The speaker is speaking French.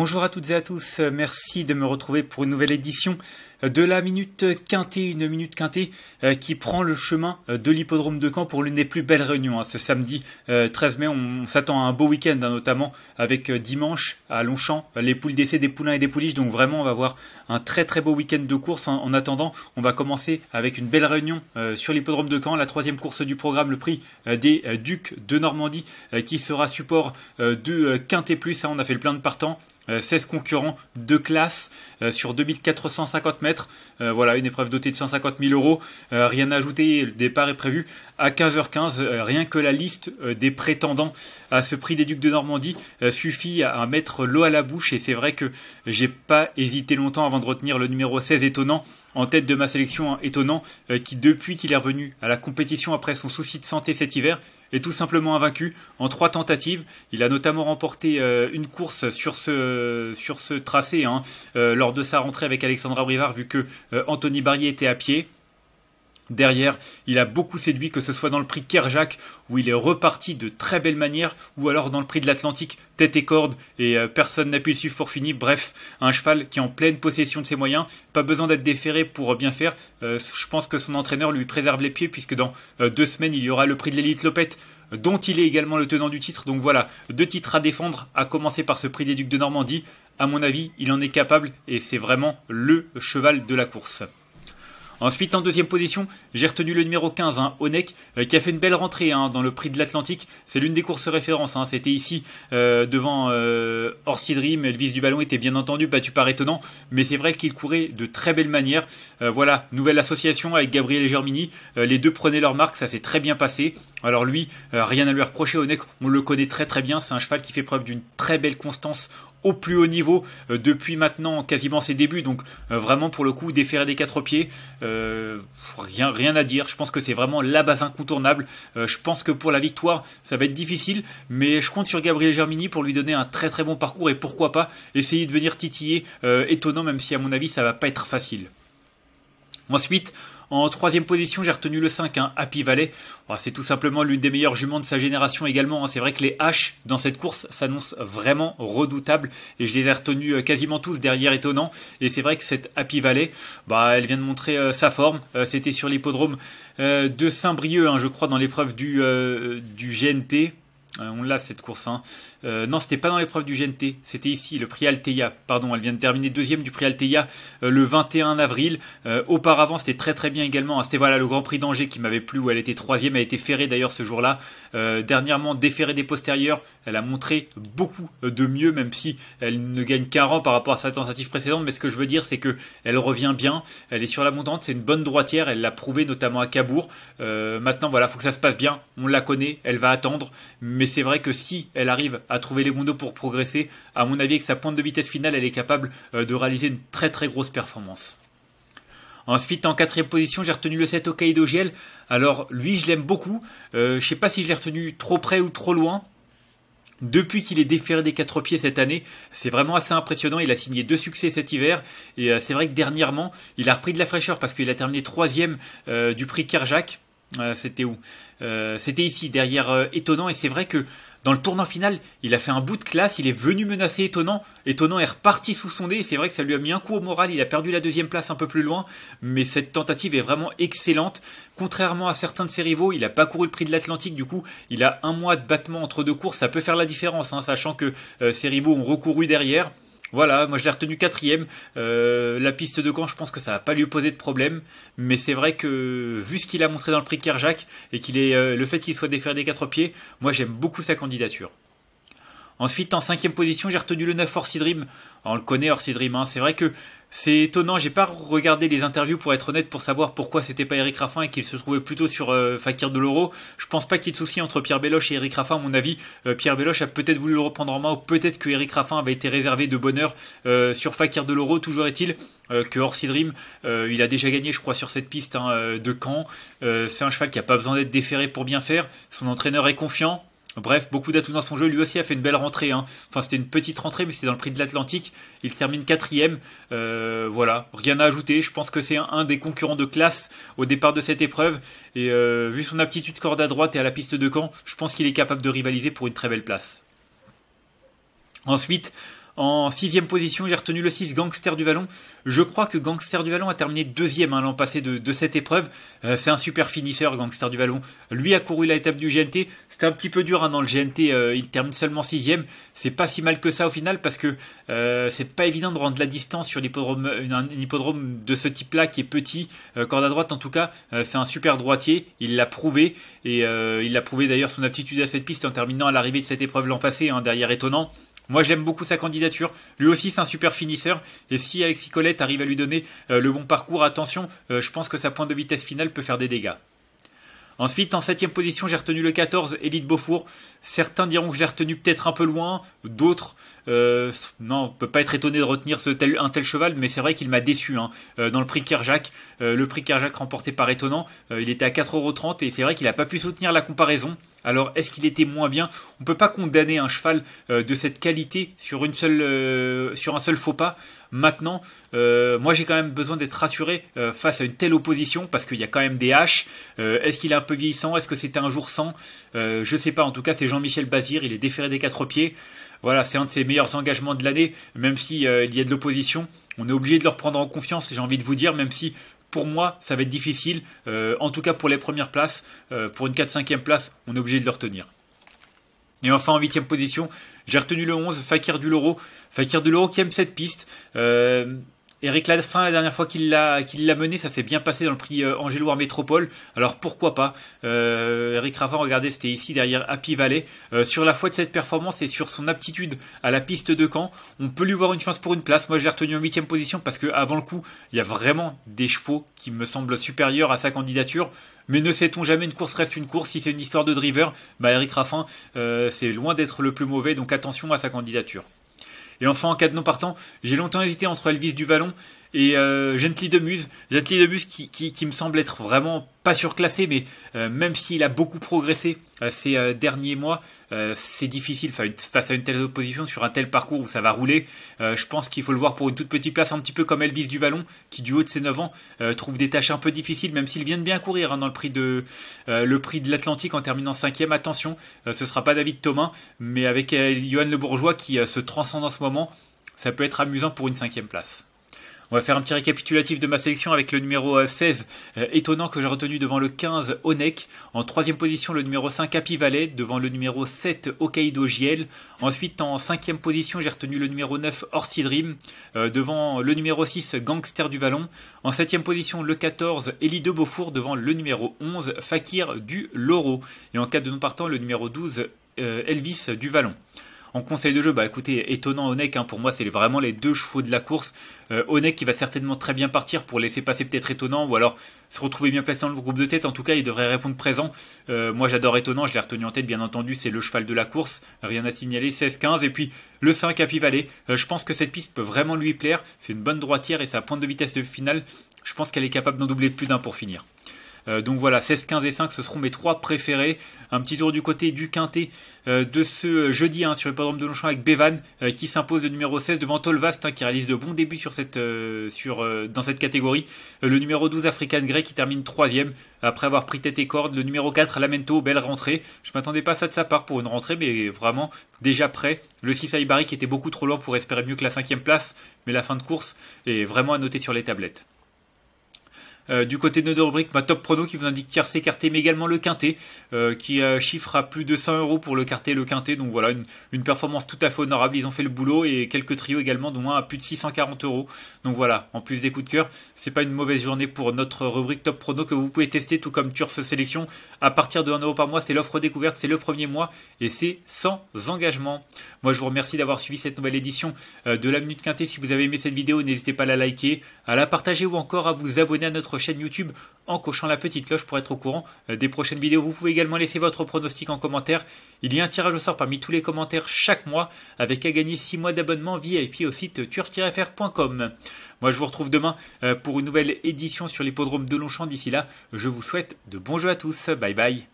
Bonjour à toutes et à tous, euh, merci de me retrouver pour une nouvelle édition de la minute quintée, une minute quintée euh, qui prend le chemin euh, de l'hippodrome de Caen pour l'une des plus belles réunions. Hein. Ce samedi 13 euh, mai, on s'attend à un beau week-end, hein, notamment avec dimanche à Longchamp, les poules d'essai des poulains et des pouliches. Donc vraiment, on va avoir un très très beau week-end de course. En attendant, on va commencer avec une belle réunion sur l'hippodrome de Caen, la troisième course du programme, le prix des Ducs de Normandie, qui sera support de Quintée Plus. Hein, on a fait le plein de partants. 16 concurrents de classe sur 2450 mètres euh, voilà, une épreuve dotée de 150 000 euros. Euh, rien à ajouter, le départ est prévu à 15h15. Euh, rien que la liste euh, des prétendants à ce prix des Ducs de Normandie euh, suffit à mettre l'eau à la bouche et c'est vrai que j'ai pas hésité longtemps avant de retenir le numéro 16 étonnant en tête de ma sélection hein, étonnant qui depuis qu'il est revenu à la compétition après son souci de santé cet hiver est tout simplement invaincu en trois tentatives. Il a notamment remporté une course sur ce, sur ce tracé hein, lors de sa rentrée avec Alexandra Brivard vu que Anthony Barrier était à pied. Derrière, il a beaucoup séduit, que ce soit dans le prix Kerjak, où il est reparti de très belle manière, ou alors dans le prix de l'Atlantique, tête et corde, et euh, personne n'a pu le suivre pour finir. Bref, un cheval qui est en pleine possession de ses moyens, pas besoin d'être déféré pour bien faire. Euh, je pense que son entraîneur lui préserve les pieds, puisque dans euh, deux semaines, il y aura le prix de l'élite Lopette, dont il est également le tenant du titre. Donc voilà, deux titres à défendre, à commencer par ce prix des Ducs de Normandie. À mon avis, il en est capable, et c'est vraiment le cheval de la course. Ensuite, en deuxième position, j'ai retenu le numéro 15, hein, Onek, euh, qui a fait une belle rentrée hein, dans le prix de l'Atlantique. C'est l'une des courses références. Hein. C'était ici euh, devant euh, Elvis du ballon était bien entendu battu par étonnant, mais c'est vrai qu'il courait de très belle manière. Euh, voilà, nouvelle association avec Gabriel et Germini. les deux prenaient leur marque, ça s'est très bien passé. Alors lui, rien à lui reprocher. Onek, on le connaît très très bien. C'est un cheval qui fait preuve d'une très belle constance au plus haut niveau euh, depuis maintenant quasiment ses débuts. Donc euh, vraiment pour le coup déférer des quatre pieds, euh, rien, rien à dire. Je pense que c'est vraiment la base incontournable. je pense que pour la victoire ça va être difficile, mais je compte sur Gabriel Germini pour lui donner un très très bon parcours et pourquoi pas essayer de venir titiller étonnant même si à mon avis ça va pas être facile. Ensuite, en troisième position, j'ai retenu le 5, hein, Happy Valley. Oh, c'est tout simplement l'une des meilleures juments de sa génération également. Hein. C'est vrai que les H dans cette course s'annoncent vraiment redoutables et je les ai retenus euh, quasiment tous derrière étonnant. Et c'est vrai que cette Happy Valley, bah, elle vient de montrer euh, sa forme. Euh, c'était sur l'hippodrome de Saint-Brieuc, hein, je crois, dans l'épreuve du, du GNT. Euh, on l'a cette course. Hein. Euh, non, c'était pas dans l'épreuve du GNT, c'était ici, le prix Altea. Pardon, elle vient de terminer deuxième du prix Altea euh, le 21 avril. auparavant, c'était très très bien également. Hein. C'était voilà le Grand Prix d'Angers qui m'avait plu, où elle était troisième, elle était ferrée d'ailleurs ce jour-là. dernièrement, déferrée des postérieurs, elle a montré beaucoup de mieux, même si elle ne gagne qu'un rang par rapport à sa tentative précédente. Mais ce que je veux dire, c'est que elle revient bien, elle est sur la montante, c'est une bonne droitière, elle l'a prouvé notamment à Cabourg. maintenant, voilà, faut que ça se passe bien, on la connaît, elle va attendre, mais c'est vrai que si elle arrive à trouver les bons pour progresser, à mon avis, avec sa pointe de vitesse finale, elle est capable euh, de réaliser une très très grosse performance. Ensuite, en quatrième position, j'ai retenu le set au Giel. Alors, lui, je l'aime beaucoup. Euh, je ne sais pas si je l'ai retenu trop près ou trop loin. Depuis qu'il est déféré des quatre pieds cette année, c'est vraiment assez impressionnant. Il a signé deux succès cet hiver. Et euh, c'est vrai que dernièrement, il a repris de la fraîcheur parce qu'il a terminé troisième du prix Kerjak euh, c'était où euh, C'était ici, derrière euh, Étonnant. Et c'est vrai que dans le tournant final, il a fait un bout de classe. Il est venu menacer Étonnant. Étonnant est reparti sous son dé. C'est vrai que ça lui a mis un coup au moral. Il a perdu la deuxième place un peu plus loin. Mais cette tentative est vraiment excellente. Contrairement à certains de ses rivaux, il n'a pas couru le prix de l'Atlantique. Du coup, il a un mois de battement entre deux courses. Ça peut faire la différence, hein, sachant que ses rivaux ont recouru derrière. Voilà, moi je l'ai retenu quatrième. Euh, la piste de camp je pense que ça va pas lui poser de problème. Mais c'est vrai que vu ce qu'il a montré dans le prix Kerjak et qu'il est euh, le fait qu'il soit déféré des quatre pieds, moi j'aime beaucoup sa candidature. Ensuite, en cinquième position, j'ai retenu le 9 Orsidrim. Dream. On le connaît, Orsi Dream. Hein. C'est vrai que c'est étonnant. J'ai pas regardé les interviews pour être honnête pour savoir pourquoi c'était pas Eric Raffin et qu'il se trouvait plutôt sur fakir euh, Fakir Deloro. Je pense pas qu'il y ait de souci entre Pierre Beloche et Eric Raffin. À mon avis, euh, Pierre Beloche a peut-être voulu le reprendre en main ou peut-être que Eric Raffin avait été réservé de bonheur euh, sur Fakir Deloro. Toujours est-il que hors Dream, il a déjà gagné, je crois, sur cette piste hein, de Caen. c'est un cheval qui a pas besoin d'être déféré pour bien faire. Son entraîneur est confiant. Bref, beaucoup d'atouts dans son jeu. Lui aussi a fait une belle rentrée. Hein. Enfin, c'était une petite rentrée, mais c'était dans le prix de l'Atlantique. Il termine quatrième. Euh, voilà, rien à ajouter. Je pense que c'est un, des concurrents de classe au départ de cette épreuve. Et euh, vu son aptitude corde à droite et à la piste de camp, je pense qu'il est capable de rivaliser pour une très belle place. Ensuite, en sixième position, j'ai retenu le 6 Gangster du Vallon. Je crois que Gangster du Vallon a terminé deuxième ème hein, l'an passé de, cette épreuve. Euh, c'est un super finisseur, Gangster du Vallon. Lui a couru la étape du GNT. C'était un petit peu dur hein, dans le GNT. Euh, il termine seulement sixième. C'est pas si mal que ça au final parce que euh, c'est pas évident de rendre la distance sur l'hippodrome, un, hippodrome de ce type-là qui est petit. corde à droite en tout cas, c'est un super droitier. Il l'a prouvé et il l'a prouvé d'ailleurs son aptitude à cette piste en terminant à l'arrivée de cette épreuve l'an passé hein, derrière étonnant. Moi, j'aime beaucoup sa candidature. Lui aussi, c'est un super finisseur. Et si Alexis Collette arrive à lui donner euh, le bon parcours, attention, euh, je pense que sa pointe de vitesse finale peut faire des dégâts. Ensuite, en septième position, j'ai retenu le 14, Elite Beaufour. Certains diront que je l'ai retenu peut-être un peu loin, d'autres, euh, non, on peut pas être étonné de retenir un tel cheval, mais c'est vrai qu'il m'a déçu hein. dans le prix Kerjak. le prix Kerjak remporté par Étonnant, il était à 4,30€ et c'est vrai qu'il n'a pas pu soutenir la comparaison. Alors, est-ce qu'il était moins bien On ne peut pas condamner un cheval euh, de cette qualité sur, une seule, euh, sur un seul faux pas. Maintenant, euh, moi j'ai quand même besoin d'être rassuré face à une telle opposition parce qu'il y a quand même des haches. est-ce qu'il est un peu vieillissant Est-ce que c'était un jour sans Je ne sais pas. En tout cas, c'est Jean-Michel Bazir. Il est déféré des quatre pieds. Voilà, c'est un de ses meilleurs engagements de l'année, même s'il y a de l'opposition on est obligé de leur prendre en confiance, j'ai envie de vous dire, même si pour moi, ça va être difficile. Euh, en tout cas, pour les premières places, euh, pour une 4-5e place, on est obligé de le retenir. Et enfin, en 8 position, j'ai retenu le 11, Fakir du Loro. Fakir du Loro qui aime cette piste. Euh, Eric fin la dernière fois qu'il l'a mené, ça s'est bien passé dans le prix euh, Angéloire Métropole. Alors pourquoi pas euh, Eric Raffin, regardez, c'était ici derrière Happy Valley. Euh, sur la foi de cette performance et sur son aptitude à la piste de camp, on peut lui voir une chance pour une place. Moi, je l'ai retenu en huitième position parce que avant le coup, il y a vraiment des chevaux qui me semblent supérieurs à sa candidature. Mais ne sait-on jamais, une course reste une course. Si c'est une histoire de driver, bah Eric Raffin, c'est loin d'être le plus mauvais. Donc attention à sa candidature. Et enfin, en cas de non partant, j'ai longtemps hésité entre Elvis Vallon et euh, Gently de Muse. Gently de Muse qui, me semble être vraiment pas surclassé, mais euh, même s'il a beaucoup progressé euh, ces derniers mois, c'est difficile face à une telle opposition sur un tel parcours où ça va rouler. je pense qu'il faut le voir pour une toute petite place, un petit peu comme Elvis Duvalon, qui du haut de ses 9 ans trouve des tâches un peu difficiles, même s'il vient de bien courir hein, dans le prix de le prix de l'Atlantique en terminant cinquième. Attention, ce sera pas David Thomas, mais avec Johan Le Bourgeois qui se transcende en ce moment, ça peut être amusant pour une cinquième place. On va faire un petit récapitulatif de ma sélection avec le numéro 16, euh, euh, étonnant que j'ai retenu devant le 15, Onek. En troisième position, le numéro 5, Happy devant le numéro 7, Hokkaido JL. Ensuite, en cinquième position, j'ai retenu le numéro 9, Orsi euh, devant le numéro 6, Gangster du Vallon. En septième position, le 14, Elie de Beaufour, devant le numéro 11, Fakir du Loro. Et en cas de non partant, le numéro 12, Elvis du Vallon. En conseil de jeu, bah écoutez, étonnant Onek, hein, pour moi c'est vraiment les deux chevaux de la course. Euh, Onek qui va certainement très bien partir pour laisser passer peut-être étonnant ou alors se retrouver bien placé dans le groupe de tête. En tout cas, il devrait répondre présent. Euh, moi j'adore étonnant, je l'ai retenu en tête bien entendu, c'est le cheval de la course. Rien à signaler, 16-15 et puis le 5 à Pivalet, euh, je pense que cette piste peut vraiment lui plaire. C'est une bonne droitière et sa pointe de vitesse de finale, je pense qu'elle est capable d'en doubler plus d'un pour finir. Euh, donc voilà, 16, 15 et 5, ce seront mes trois préférés. Un petit tour du côté du quintet euh, de ce jeudi hein, sur le podium de Longchamp avec Bevan euh, qui s'impose le numéro 16 devant Tolvast hein, qui réalise de bons débuts sur cette, sur, dans cette catégorie. le numéro 12 African Grey qui termine troisième après avoir pris tête et corde. Le numéro 4 Lamento, belle rentrée. Je ne m'attendais pas à ça de sa part pour une rentrée mais vraiment déjà prêt. Le 6 Aibari qui était beaucoup trop loin pour espérer mieux que la cinquième place mais la fin de course est vraiment à noter sur les tablettes. Euh, du côté de notre rubrique, ma top prono qui vous indique tiercé, quarté, mais également le quintet, euh, qui euh, chiffre à plus de 100 euros pour le quartet et le quintet. Donc voilà, une, performance tout à fait honorable. Ils ont fait le boulot et quelques trios également, dont un à plus de 640 euros. Donc voilà, en plus des coups de cœur, c'est pas une mauvaise journée pour notre rubrique top prono que vous pouvez tester, tout comme Turf Sélection. À partir de 1 euro par mois, c'est l'offre découverte, c'est le premier mois et c'est sans engagement. Moi, je vous remercie d'avoir suivi cette nouvelle édition de la Minute Quintet. Si vous avez aimé cette vidéo, n'hésitez pas à la liker, à la partager ou encore à vous abonner à notre chaîne YouTube en cochant la petite cloche pour être au courant euh, des prochaines vidéos. Vous pouvez également laisser votre pronostic en commentaire. Il y a un tirage au sort parmi tous les commentaires chaque mois avec à gagner 6 mois d'abonnement VIP au site turf-fr.com. Moi je vous retrouve demain euh, pour une nouvelle édition sur l'hippodrome de Longchamp. D'ici là, je vous souhaite de bons jeux à tous. Bye bye.